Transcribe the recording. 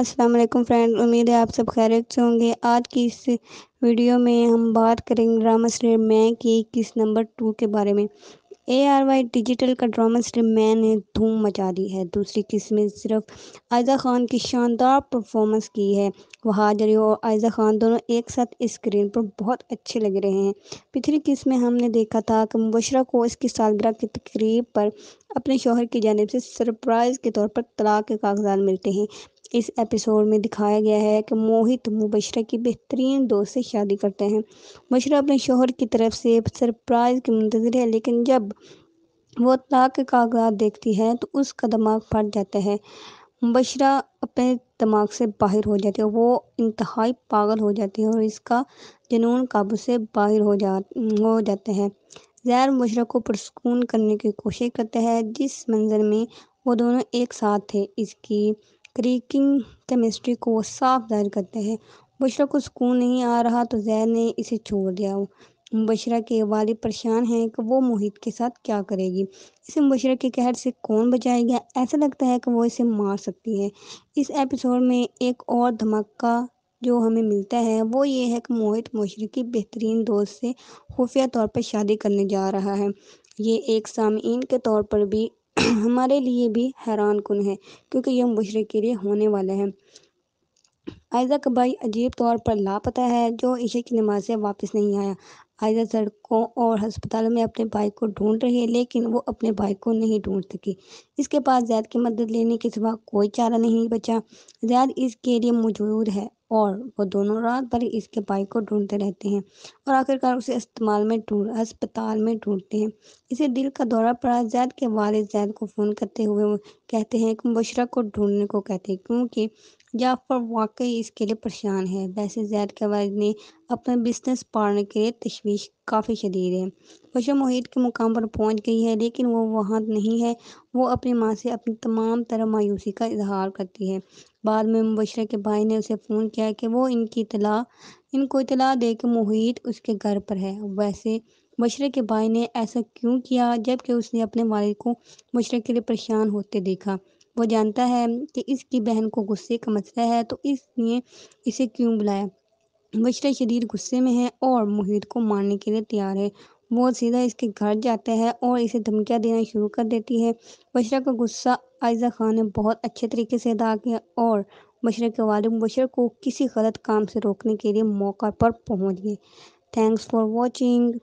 अस्सलाम वालेकुम फ्रेंड उम्मीद है आप सब खैरियत से होंगे आज की इस वीडियो में हम बात करेंगे ड्रामा स्ट्रीम मैं की किस नंबर टू के बारे में ए आर वाई डिजिटल का ड्रामा स्ट्रीम मैं ने धूम मचा दी है दूसरी किस्म में सिर्फ आयजा खान की शानदार परफॉर्मेंस की है वहाँ हाजरी और आयजा खान दोनों एक साथ स्क्रीन पर बहुत अच्छे लग रहे हैं पिछली किस्म में हमने देखा था कि मुबशरा को इसकी सालगराह की तकरीब पर अपने शोहर की जानब से सरप्राइज़ के तौर पर तलाक के कागजात मिलते हैं इस एपिसोड में दिखाया गया है कि मोहित मुबशरा की बेहतरीन दोस्त से शादी करते हैं मुबशरा अपने शोहर की तरफ से सरप्राइज़ के मंतजर है लेकिन जब वो तलाक के कागजात देखती है तो उसका दिमाग फट जाता है मुबशरा अपने दिमाग से बाहर हो जाती है वो इंतहाई पागल हो जाती है और इसका जुनून काबू से बाहर हो जा हो जाते हैं जैर मुबशरा को पुरस्कून करने की कोशिश करता है जिस मंजर में वो दोनों एक साथ थे इसकी क्रीकिंग केमिस्ट्री को साफ जाहिर करते हैं बशरा को सुकून नहीं आ रहा तो जैर ने इसे छोड़ दिया मुबशरा के वाले परेशान हैं कि वो मोहित के साथ क्या करेगी इसे मुबशरा के कहर से कौन बचाएगा ऐसा लगता है कि वो इसे मार सकती है इस एपिसोड में एक और धमाका जो हमें मिलता है वो ये है कि मोहित मुबशरा की बेहतरीन दोस्त से खुफिया तौर पर शादी करने जा रहा है ये एक सामीन के तौर पर भी हमारे लिए भी हैरान कन है क्योंकि यह मुशरे के लिए होने वाले है आयजा कबाई अजीब तौर पर लापता है जो ईशा की नमाज से वापस नहीं आया आयदा सड़कों और अस्पतालों में अपने भाई को ढूंढ रही है लेकिन वो अपने भाई को नहीं ढूंढ सकी इसके पास जैद की मदद लेने के सिवा कोई चारा नहीं बचा जैद इसके लिए मौजूद है और वो दोनों रात भर इसके भाई को ढूंढते रहते हैं और आखिरकार उसे अस्पताल में ढूंढ अस्पताल में ढूंढते हैं इसे दिल का दौरा पड़ा जैद के वाले जैद को फ़ोन करते हुए कहते हैं कि मुबशरा को ढूंढने को कहते हैं क्योंकि जाफर वाकई इसके लिए परेशान है वैसे जैद कवाज ने अपने बिजनेस पार्टनर के लिए तशवीश काफ़ी शदीद है बशा मोहित के मुकाम पर पहुंच गई है लेकिन वो वहाँ नहीं है वो अपनी माँ से अपनी तमाम तरह मायूसी का इजहार करती है बाद में मुबशर के भाई ने उसे फ़ोन किया कि वो इनकी इतला इनको इतला दे के मोहित उसके घर पर है वैसे मुबशरा के भाई ने ऐसा क्यों किया जबकि उसने अपने वालिद को मशरक के लिए परेशान होते देखा वो जानता है कि इसकी बहन को गुस्से का मसला है तो इसलिए इसे क्यों बुलाया बशरा शरीर गुस्से में है और मुहित को मारने के लिए तैयार है वो सीधा इसके घर जाता है और इसे धमकियाँ देना शुरू कर देती है बशरा का गुस्सा आयजा खान ने बहुत अच्छे तरीके से अदा किया और बशरा के वाले बशर को किसी गलत काम से रोकने के लिए मौका पर पहुँच गए थैंक्स फॉर वॉचिंग